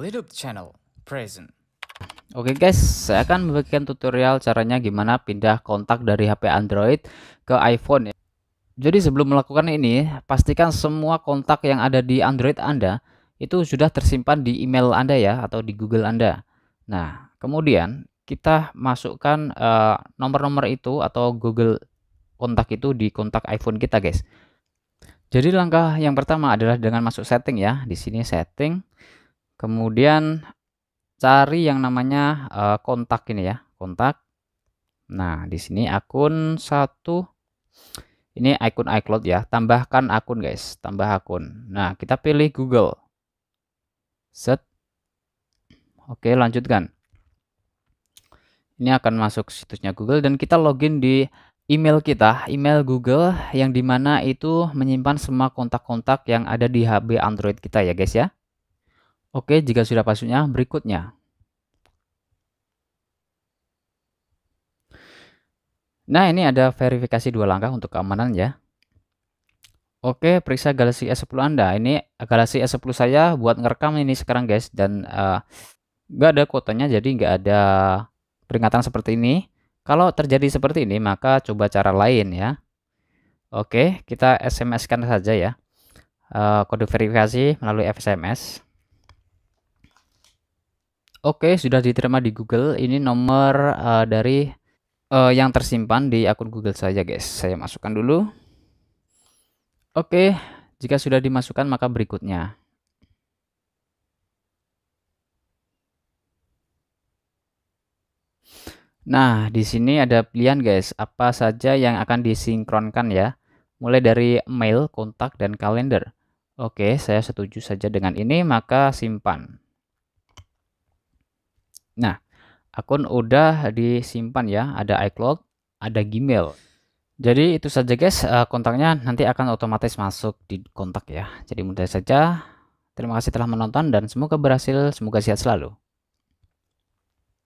Lidup Channel present. Oke okay guys, saya akan memberikan tutorial caranya gimana pindah kontak dari HP Android ke iPhone. Ya. Jadi sebelum melakukan ini, pastikan semua kontak yang ada di Android Anda itu sudah tersimpan di email Anda ya atau di Google Anda. Nah, kemudian kita masukkan eh, nomor-nomor uh, itu atau Google kontak itu di kontak iPhone kita guys. Jadi langkah yang pertama adalah dengan masuk setting ya. Di sini setting. Kemudian cari yang namanya uh, kontak ini ya, kontak. Nah, di sini akun satu ini akun iCloud ya. Tambahkan akun, guys. Tambah akun. Nah, kita pilih Google. Set. Oke, lanjutkan. Ini akan masuk situsnya Google dan kita login di email kita, email Google yang dimana itu menyimpan semua kontak-kontak yang ada di HP Android kita ya guys ya. Oke, jika sudah passwordnya, berikutnya. Nah, ini ada verifikasi dua langkah untuk keamanan ya. Oke, periksa Galaxy S10 Anda. Ini Galaxy S10 saya buat ngerekam ini sekarang guys. Dan eh, nggak uh, ada kuotanya, jadi nggak ada peringatan seperti ini. Kalau terjadi seperti ini, maka coba cara lain ya. Oke, kita SMS-kan saja ya. Uh, kode verifikasi melalui SMS. Oke, sudah diterima di Google. Ini nomor uh, dari uh, yang tersimpan di akun Google saja, guys. Saya masukkan dulu. Oke, jika sudah dimasukkan maka berikutnya. Nah, di sini ada pilihan guys, apa saja yang akan disinkronkan ya. Mulai dari mail, kontak, dan kalender. Oke, saya setuju saja dengan ini, maka simpan. Nah, akun udah disimpan ya, ada iCloud, ada Gmail. Jadi itu saja guys, eh, kontaknya nanti akan otomatis masuk di kontak ya. Jadi mudah saja. Terima kasih telah menonton dan semoga berhasil, semoga sehat selalu.